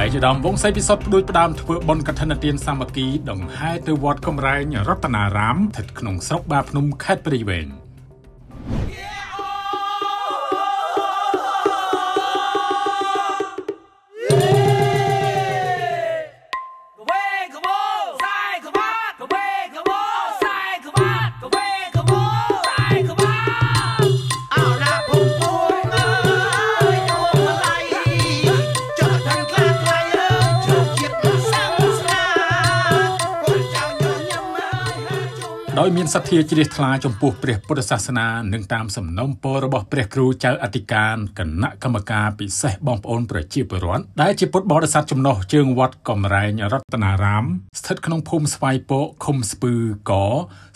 ឯកឧត្តមវង្សសីពិសុទ្ធផ្ដួចផ្ដើមធ្វើបុណ្យកឋិនទានសាមគ្គីដង្ហែទៅវត្តកំរែងរតនារាមស្ថិតក្នុងស្រុកបាភ្នំខេត្តព្រៃវែងដោយមានសទ្ធាជ្រះថ្លាចំពោះព្រះ ពុទ្ធសាសនានិងតាមសំណូមពររបស់ព្រះគ្រូចៅអធិការគណៈកម្មការពិសេសបងប្អូនប្រជាពលរដ្ឋដែលជាពុទ្ធបរិស័ទចំណុះជើងវត្តកំរែង រតនារាមស្ថិតក្នុងភូមិស្វាយពកឃុំស្ពឺក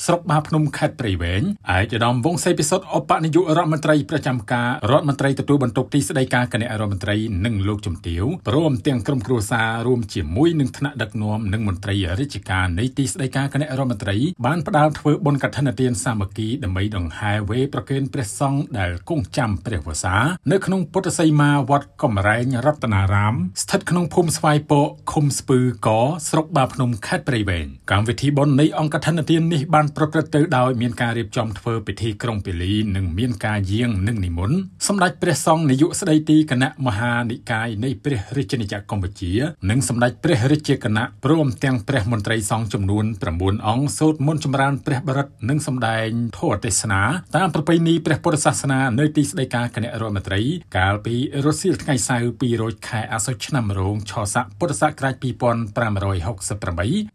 ស្រុកបាភ្នំខេត្តព្រៃវែងឯកឧត្តមវង្សសេពិសុទ្ធអបនាយករដ្ឋមន្ត្រីប្រចាំការរដ្ឋមន្ត្រីទទួលបន្ទុកទីស្តីការគណៈរដ្ឋមន្ត្រីនិងលោកជំទាវព្រមទាំងក្រុមគ្រួសាររួមជាមួយនឹងថ្នាក់ដឹកនាំនិងមន្ត្រីរាជការនៃទីស្តីការគណៈរដ្ឋមន្ត្រីបានផ្ដើមធ្វើបុណ្យកឋិនទានសាមគ្គីដើម្បីដង្ហែវេប្រគេនព្រះសង្ឃដែលគង់ចាំព្រះវស្សា នៅក្នុងពុទ្ធសីមាវត្តកំរែងរតនារាមស្ថិតក្នុងភូមិស្វាយពកឃុំស្ពឺកស្រុកបាភ្នំខេត្តព្រៃវែងកម្មវិធីបុណ្យនៃអង្គកឋិនទាននេះបានប្រព្រឹត្តទៅដោយមានការរៀបចំធ្វើពិធីក្រុងពាលីនិងមានការយាងនិងនិមន្តសម្ដេចព្រះសង្ឃនាយកស្ដីទីគណៈមហានិកាយនៃព្រះរាជាណាចក្រកម្ពុជានិងសម្ដេចព្រះរាជាគណៈព្រមទាំងព្រះមន្ត្រីសង្ឃចំនួន9អង្គសូត្រមន្តចម្រើនព្រះបរិត្តនិងសម្ដែងធម៌ទេសនាតាមប្រពៃណីព្រះពុទ្ធសាសនានៅទីស្តីការគណៈរដ្ឋមន្ត្រីកាលពីរសៀលថ្ងៃសៅរ៍200ខែអាសត់ឆ្នាំរោងឆស័កពុទ្ធសករាជ2568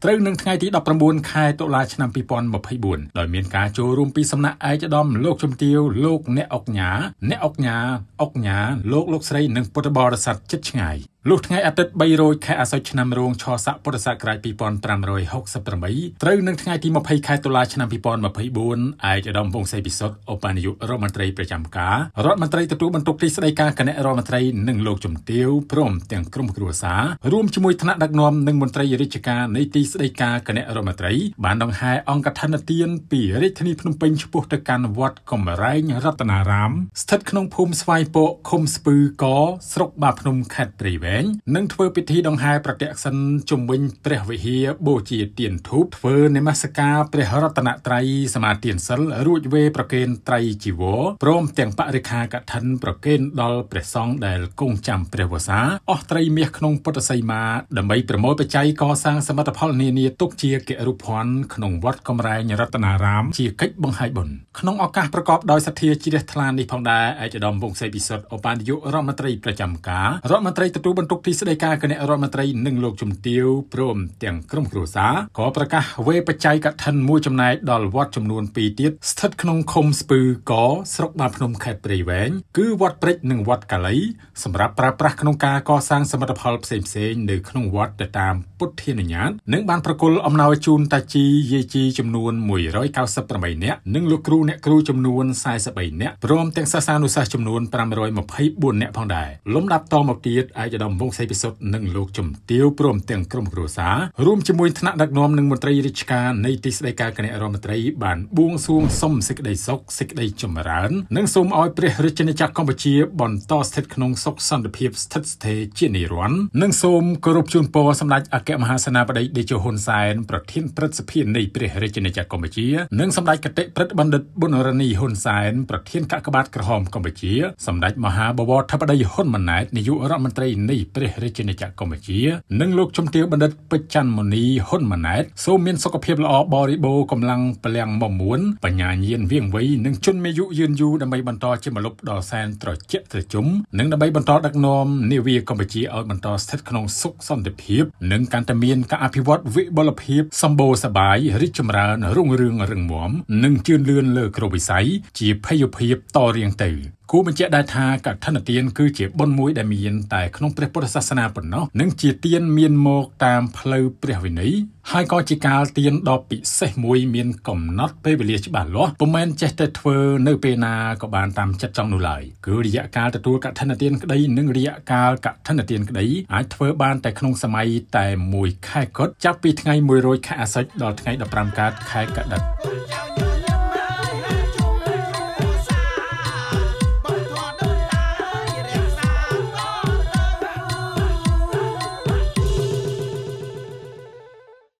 ត្រូវនឹងថ្ងៃទី19ខែតុលាឆ្នាំ2024ដោយមានការចូលរួមពីសំណាក់ឯកឧត្តមលោកជំទាវលោកអ្នកអុកញ៉ាអ្នកអុកញ៉ាអុកញ៉ាលោកលោកស្រីនិងពុទ្ធបរិស័ទចិត្តឆ្ងាយលោកថ្ងៃអាទិត្យ3រោចខែអាសត់ឆ្នាំរោងឆស័កពុរសករាជ2568ត្រូវនឹងថ្ងៃទី20ខែតុលាឆ្នាំ2024ឯកឧត្តមពងសេពិសុទ្ធឧបនាយករដ្ឋមន្ត្រីប្រចាំការរដ្ឋមន្ត្រីទទួលបន្ទុកទីស្តីការគណៈរដ្ឋមន្ត្រីនិងលោកជំទាវព្រមទាំងក្រុមគ្រួសាររួមជាមួយថ្នាក់ដឹកនាំនិងមន្ត្រីរាជការនៃទីស្តីការគណៈរដ្ឋមន្ត្រីបានដង្ហែអង្គឋានទានពីរាជធានីភ្នំពេញឆ្ពោះទៅកាន់វត្តកំរែងរតនារាមស្ថិតក្នុងភូមិស្វាយពកឃុំស្ពឺកស្រុកបាភ្នំខេត្តព្រៃវែងលែងនិងធ្វើពិធីដង្ហែប្រតិសិនជំវិញព្រះវិហារបូជាទៀនធូបធ្វើនិមស្សការព្រះរតនត្រ័យសមាទានសិលរួចវេប្រគេនត្រៃជីវរព្រមទាំងបរិខាកឋិនប្រគេនដល់ព្រះសង្ឃដែលគង់ចាំព្រះវស្សា អស់ត្រីមាសក្នុងពុទ្ធសីមាដើម្បីប្រមូលបច្ច័យកសាងសមិទ្ធផលនានាទុកជាកិរុភ័ណ្ឌក្នុងវត្តកំរែងរតនារាមជាកិច្ចបង្ហាយបុណ្យក្នុងឱកាសប្រកបដោយសទ្ធាជ្រះថ្លានេះផងដែរឯកឧត្តមវង្សសេពិសុទ្ធឧបានាយករដ្ឋមន្ត្រីប្រចាំការរដ្ឋមន្ត្រីទទួលបន្ទុកទីស្តីការគណៈរដ្ឋមន្ត្រីនិងលោកជំទាវព្រមទាំងក្រុមគ្រួសារក៏ប្រកាសវេបច្ច័យកឋិនមួយចំណែកដល់វត្តចំនួន2ទៀតស្ថិតក្នុងឃុំស្ពឺ កស្រុកបាភ្នំខេត្តព្រៃវែងគឺវត្តព្រិចនិងវត្តកាលីសម្រាប់ប្រើប្រាស់ក្នុងការកសាងសមិទ្ធផលផ្សេងៗនៅក្នុងវត្តទៅតាមពុទ្ធានុញ្ញាតនិងបានប្រគល់អំណោយជូនតាជីយាយជីចំនួន198នាក់និងលោកគ្រូអ្នកគ្រូចំនួន43នាក់ព្រមទាំងសាសានុសិស្សចំនួន524នាក់ផងដែរលំដាប់តមកទៀតឯកឧត្តមដំបងសីពិសុទ្ធនិងលោកជំទាវព្រមទាំងក្រុមគ្រួសាររួមជាមួយថ្នាក់ដឹកនាំនិងមន្ត្រីរាជការនៃទីស្តីការគណៈរដ្ឋមន្ត្រីបានបួងសួងសុំសេចក្តីសុខសេចក្តីចម្រើននិងសូមឲ្យព្រះរាជាណាចក្រកម្ពុជាបន្តស្ថិតក្នុងសុខសន្តិភាពស្ថិតស្ថេរជានិរន្តរ៍និងសូមគោរពជូនពរសម្ដេចអគ្គមហាសេនាបតីតេជោហ៊ុនសែនប្រធានព្រឹទ្ធសភានៃព្រះរាជាណាចក្រកម្ពុជានិងសម្ដេចគតិព្រឹទ្ធបណ្ឌិតប៊ុនរ៉ានីហ៊ុនសែនប្រធានកាកបាទក្រហមកម្ពុជាសម្ដេចមហាបវរធិបតីហ៊ុនម៉ាណែតនាយករដ្ឋមន្ត្រីនៃព្រះរាជាណាចក្រកម្ពុជានិងលោកជំទាវបណ្ឌិតពេជ្រច័ន្ទមុនីហ៊ុនម៉ាណែតសូមមានសុខភាពល្អបរិបូរណ៍កម្លាំងពលំមមួនបញ្ញាញាណវៀងវៃនិងជន្មាយុយឺនយូរដើម្បីបន្តជាម្លប់ដ៏សែនត្រជាក់ត្រជុំនិងដើម្បីបន្តដឹកនាំនាវាកម្ពុជាឲ្យបន្តស្ថិតក្នុងសុខសន្តិភាព និងកាន់តែមានការអភិវឌ្ឍវិបុលភាពសម្បូរសបាយរីកចម្រើនរុងរឿងរឹងមាំនិងជឿនលឿនលើគ្រប់វិស័យជាភ័យភាពតរៀងទៅគូបញ្ជាក់ដែរថាកឋិនទានគឺជាបុណ្យមួយដែលមានតែក្នុងព្រះពុទ្ធសាសនាប៉ុណ្ណោះនិងជាទានមានមកតាមផ្លូវព្រះវិន័យហើយក៏ជាកាលទានដ៏ពិសេសមួយមានកំណត់ពេលវេលាច្បាស់លាស់ពុំមែនចេះតែធ្វើនៅពេលណាក៏បានតាមចិត្តចង់នោះឡើយគឺរយៈកាលទទួលកឋិនទានក្តីនិងរយៈកាលកឋិនទានក្តីអាចធ្វើបានតែក្នុងសម័យតែមួយខែគត់ចាប់ពីថ្ងៃ100ខែអាសត់ដល់ថ្ងៃ15កើតខែកដិដ្ឋ